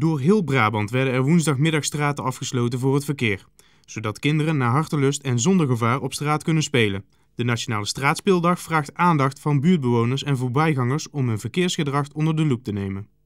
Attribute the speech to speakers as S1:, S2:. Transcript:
S1: Door heel Brabant werden er woensdagmiddag straten afgesloten voor het verkeer, zodat kinderen naar hartelust en zonder gevaar op straat kunnen spelen. De Nationale Straatspeeldag vraagt aandacht van buurtbewoners en voorbijgangers om hun verkeersgedrag onder de loep te nemen.